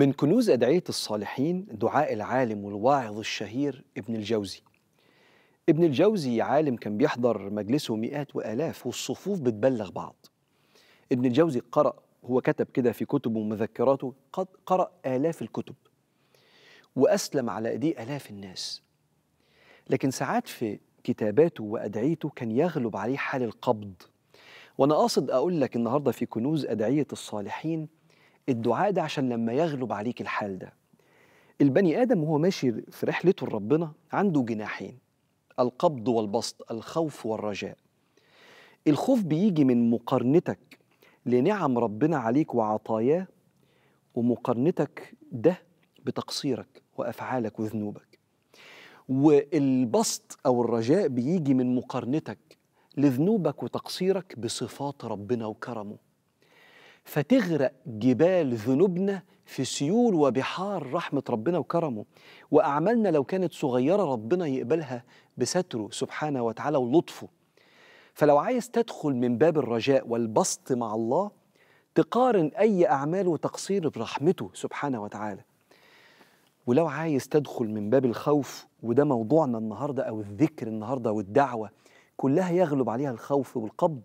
من كنوز أدعية الصالحين دعاء العالم والواعظ الشهير ابن الجوزي ابن الجوزي عالم كان بيحضر مجلسه مئات وآلاف والصفوف بتبلغ بعض ابن الجوزي قرأ هو كتب كده في كتبه ومذكراته قد قرأ آلاف الكتب وأسلم على أدي آلاف الناس لكن ساعات في كتاباته وأدعيته كان يغلب عليه حال القبض وأنا قاصد أقول لك النهاردة في كنوز أدعية الصالحين الدعاء ده عشان لما يغلب عليك الحال ده البني آدم وهو ماشي في رحلته لربنا عنده جناحين القبض والبسط الخوف والرجاء الخوف بيجي من مقارنتك لنعم ربنا عليك وعطاياه ومقارنتك ده بتقصيرك وافعالك وذنوبك والبسط او الرجاء بيجي من مقارنتك لذنوبك وتقصيرك بصفات ربنا وكرمه فتغرق جبال ذنوبنا في سيول وبحار رحمة ربنا وكرمه وأعمالنا لو كانت صغيرة ربنا يقبلها بستره سبحانه وتعالى ولطفه فلو عايز تدخل من باب الرجاء والبسط مع الله تقارن أي أعمال وتقصير برحمته سبحانه وتعالى ولو عايز تدخل من باب الخوف وده موضوعنا النهاردة أو الذكر النهاردة والدعوة كلها يغلب عليها الخوف والقبض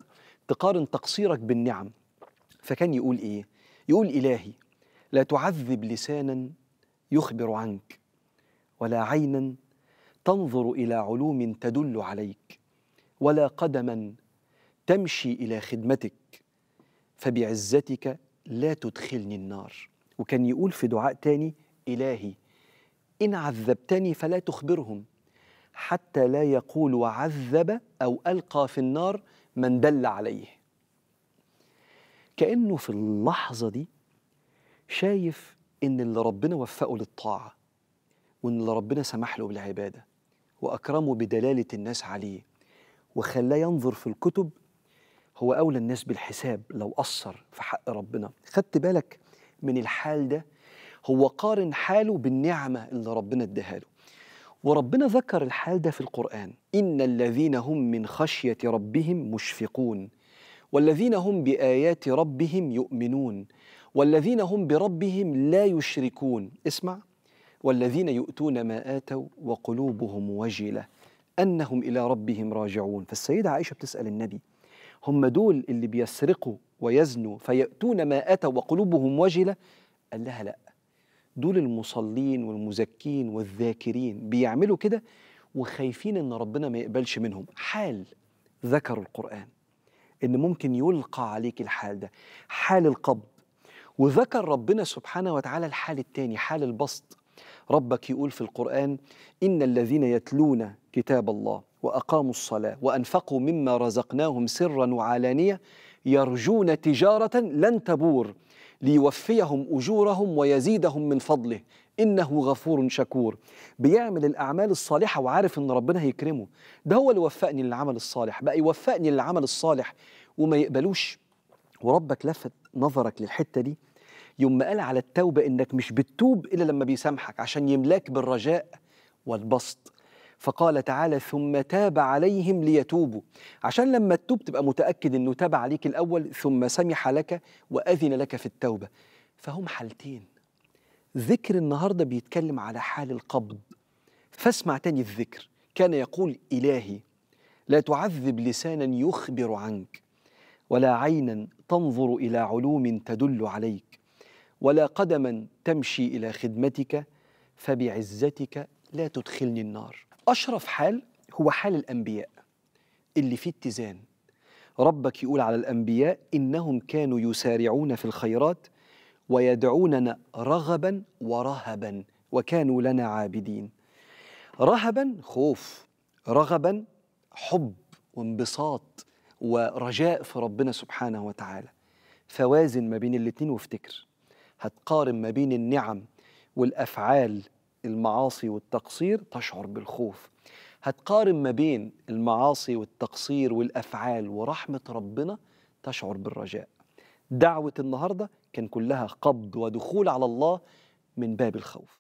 تقارن تقصيرك بالنعم فكان يقول إيه؟ يقول إلهي لا تعذب لسانا يخبر عنك ولا عينا تنظر إلى علوم تدل عليك ولا قدما تمشي إلى خدمتك فبعزتك لا تدخلني النار وكان يقول في دعاء تاني إلهي إن عذبتني فلا تخبرهم حتى لا يقول وعذب أو ألقى في النار من دل عليه كأنه في اللحظة دي شايف إن اللي ربنا وفقه للطاعة وإن اللي ربنا سمح له بالعبادة وأكرمه بدلالة الناس عليه وخلاه ينظر في الكتب هو أولى الناس بالحساب لو قصر في حق ربنا خدت بالك من الحال ده هو قارن حاله بالنعمة اللي ربنا اداها له وربنا ذكر الحال ده في القرآن إن الذين هم من خشية ربهم مشفقون والذين هم بآيات ربهم يؤمنون والذين هم بربهم لا يشركون اسمع والذين يؤتون ما آتوا وقلوبهم وجلة أنهم إلى ربهم راجعون فالسيدة عائشة بتسأل النبي هم دول اللي بيسرقوا ويزنوا فيأتون ما أتوا وقلوبهم وجلة قال لها لأ دول المصلين والمزكين والذاكرين بيعملوا كده وخايفين ان ربنا ما يقبلش منهم حال ذكروا القرآن ان ممكن يلقى عليك الحال ده حال القبض وذكر ربنا سبحانه وتعالى الحال الثاني حال البسط ربك يقول في القرآن إن الذين يتلون كتاب الله وأقاموا الصلاة وأنفقوا مما رزقناهم سرا وعلانية يرجون تجارة لن تبور ليوفيهم أجورهم ويزيدهم من فضله إنه غفور شكور بيعمل الأعمال الصالحة وعارف إن ربنا هيكرمه ده هو اللي وفقني للعمل الصالح بقى يوفقني للعمل الصالح وما يقبلوش وربك لفت نظرك للحتة دي يوم ما قال على التوبة إنك مش بتتوب إلا لما بيسامحك عشان يملاك بالرجاء والبسط فقال تعالى ثم تاب عليهم ليتوبوا عشان لما تتوب تبقى متأكد أنه تاب عليك الأول ثم سمح لك وأذن لك في التوبة فهم حالتين ذكر النهاردة بيتكلم على حال القبض فاسمع تاني الذكر كان يقول إلهي لا تعذب لسانا يخبر عنك ولا عينا تنظر إلى علوم تدل عليك ولا قدما تمشي إلى خدمتك فبعزتك لا تدخلني النار أشرف حال هو حال الأنبياء اللي فيه اتزان ربك يقول على الأنبياء إنهم كانوا يسارعون في الخيرات ويدعوننا رغبا ورهبا وكانوا لنا عابدين رهبا خوف رغبا حب وانبساط ورجاء في ربنا سبحانه وتعالى فوازن ما بين الاتنين وافتكر هتقارن ما بين النعم والأفعال المعاصي والتقصير تشعر بالخوف هتقارن ما بين المعاصي والتقصير والافعال ورحمه ربنا تشعر بالرجاء دعوه النهارده كان كلها قبض ودخول على الله من باب الخوف